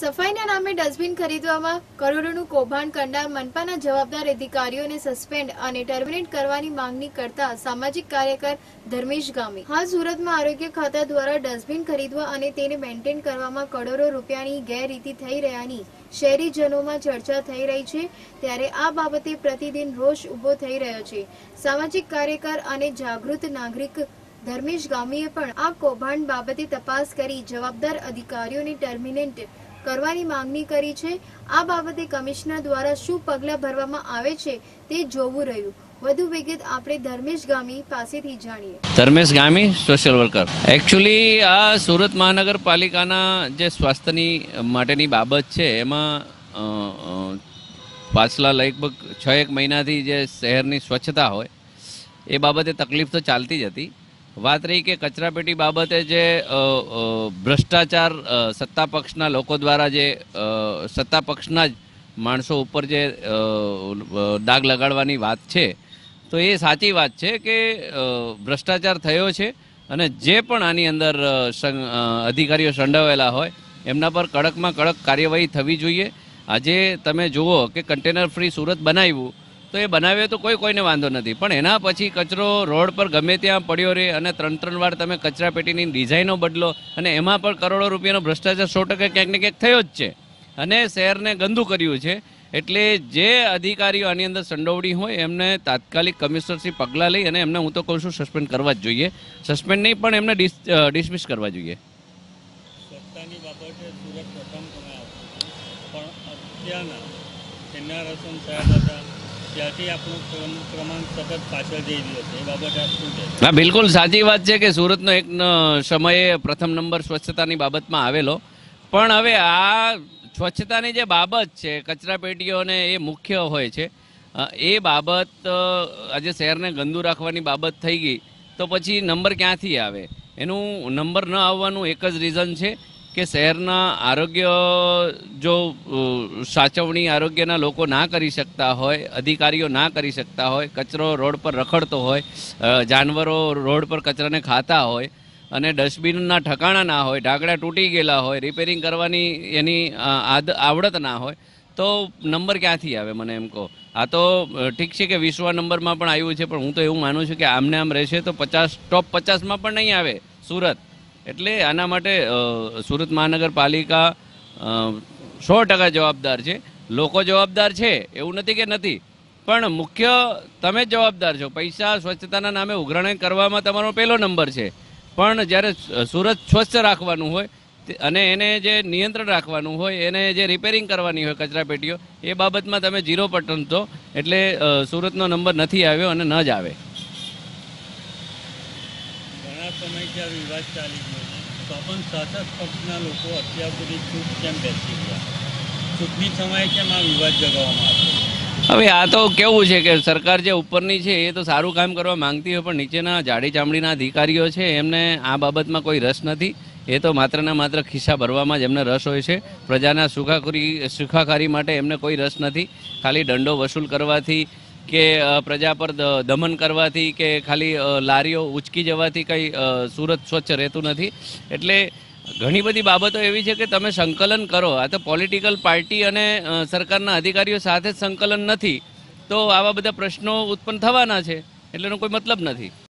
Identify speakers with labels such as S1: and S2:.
S1: સફાઈના નામે ડસ્ટબિન ખરીદવામાં કરોડોનું કૌભાંડ કરનાર મનપાના જવાબદાર અધિકારીઓને સસ્પેન્ડ અને ટર્મિનેટ કરવાની માંગણી કરતા સામાજિક કાર્યકર ધર્મેશ ગામી હાલ સુરતમાં આરોગ્ય ખાતા દ્વારા ડસ્ટબિન ખરીદવા અને તેને મેન્ટેન કરવામાં કરોડો રૂપિયાની ગેરરીતિ થઈ રહ્યાની શહેરીજનોમાં ચર્ચા થઈ રહી છે ત્યારે આ બાબતે પ્રતિદિન રોષ ઉભો થઈ રહ્યો છે સામાજિક કાર્યકર અને જાગૃત નાગરિક ધર્મેશ ગામીએ પણ આ કૌભાંડ બાબતે તપાસ કરી જવાબદાર અધિકારીઓને ટર્મિનેટ કરવાની માંગણી કરી છે આ બાબતે કમિશનર દ્વારા શું પગલાં ભરવામાં આવે છે તે જોવું રહ્યું વધુ વિગત આપણે ધર્મેશ ગામી પાસેથી જાણીએ
S2: Dharmesh Gami social worker actually આ સુરત મહાનગરપાલિકાના જે સ્વાસ્થ્યની માટેની બાબત છે એમાં પાછલા લગભગ છ એક મહિનાથી જે શહેરની સ્વચ્છતા હોય એ બાબતે તકલીફ તો ચાલતી જ હતી વાત રહી કે કચરાપેટી બાબતે જે ભ્રષ્ટાચાર સત્તા પક્ષના લોકો દ્વારા જે સત્તા પક્ષના જ માણસો ઉપર જે દાગ લગાડવાની વાત છે તો એ સાચી વાત છે કે ભ્રષ્ટાચાર થયો છે અને જે પણ આની અંદર અધિકારીઓ સંડાવેલા હોય એમના પર કડકમાં કડક કાર્યવાહી થવી જોઈએ આજે તમે જુઓ કે કન્ટેનર ફ્રી સુરત બનાવ્યું તો એ બનાવ્યો તો કોઈ કોઈને વાંધો નથી પણ એના પછી કચરો રોડ પર ગમે ત્યાં પડ્યો રહે અને ત્રણ ત્રણ વાર તમે કચરા પેટીની ડિઝાઇનો બદલો અને એમાં પણ કરોડો રૂપિયાનો ભ્રષ્ટાચાર સો ટકા ક્યાંક ને ક્યાંક થયો જ છે અને શહેરને ગંદુ કર્યું છે એટલે જે અધિકારીઓ આની અંદર સંડોવણી હોય એમને તાત્કાલિક કમિશનરશ્રી પગલાં લઈ અને એમને હું તો કહું છું સસ્પેન્ડ કરવા જ જોઈએ સસ્પેન્ડ નહીં પણ એમને ડિસમિસ કરવા જોઈએ પણ અત્યારના હા બિલકુલ સાચી વાત છે કે સુરતનો એક સમયે પ્રથમ નંબર સ્વચ્છતાની બાબતમાં આવેલો પણ હવે આ સ્વચ્છતાની જે બાબત છે કચરા પેટીઓને એ મુખ્ય હોય છે એ બાબત આજે શહેરને ગંદુ રાખવાની બાબત થઈ ગઈ તો પછી નંબર ક્યાંથી આવે એનું નંબર ન આવવાનું એક જ રીઝન છે કે શહેરના આરોગ્ય જો સાચવણી આરોગ્યના લોકો ના કરી શકતા હોય અધિકારીઓ ના કરી શકતા હોય કચરો રોડ પર રખડતો હોય જાનવરો રોડ પર કચરાને ખાતા હોય અને ડસ્ટબિનના ઠકાણા ના હોય ઢાંકડા તૂટી ગયેલા હોય રિપેરિંગ કરવાની એની આદ આવડત ના હોય તો નંબર ક્યાંથી આવે મને એમ કહો આ તો ઠીક છે કે વિશ્વ નંબરમાં પણ આવ્યું છે પણ હું તો એવું માનું છું કે આમને આમ રહેશે તો પચાસ ટોપ પચાસમાં પણ નહીં આવે સુરત એટલે આના માટે સુરત મહાનગરપાલિકા સો ટકા જવાબદાર છે લોકો જવાબદાર છે એવું નથી કે નથી પણ મુખ્ય તમે જ જવાબદાર છો પૈસા સ્વચ્છતાના નામે ઉઘરાણે કરવામાં તમારો પહેલો નંબર છે પણ જ્યારે સુરત સ્વચ્છ રાખવાનું હોય અને એને જે નિયંત્રણ રાખવાનું હોય એને જે રિપેરિંગ કરવાની હોય કચરા પેટીઓ એ બાબતમાં તમે ઝીરો પટન તો એટલે સુરતનો નંબર નથી આવ્યો અને ન જ આવે ઘણા સમયથી આ વિવાદ ચાલી ગયો તો પણ શાસક પક્ષના લોકો અત્યાર સુધી ચૂપ કેમ બેસી ગયા ચૂંટણી સમયે કેમ આ વિવાદ જગાવવામાં આવ્યો હવે આ તો કેવું છે કે સરકાર જે ઉપરની છે એ તો સારું કામ કરવા માંગતી હોય પણ નીચેના જાડી ચામડીના અધિકારીઓ છે એમને આ બાબતમાં કોઈ રસ નથી એ તો માત્રના માત્ર ખિસ્સા ભરવામાં જ એમને રસ હોય છે પ્રજાના સુખાખોરી સુખાકારી માટે એમને કોઈ રસ નથી ખાલી દંડો વસૂલ કરવાથી કે પ્રજા પર દમન કરવાથી કે ખાલી લારીઓ ઉચકી જવાથી કંઈ સુરત સ્વચ્છ રહેતું નથી એટલે ઘણી બધી બાબતો એવી છે કે તમે સંકલન કરો આ તો પોલિટિકલ પાર્ટી અને સરકારના અધિકારીઓ સાથે જ સંકલન નથી તો આવા બધા પ્રશ્નો ઉત્પન્ન થવાના છે એટલેનો કોઈ મતલબ નથી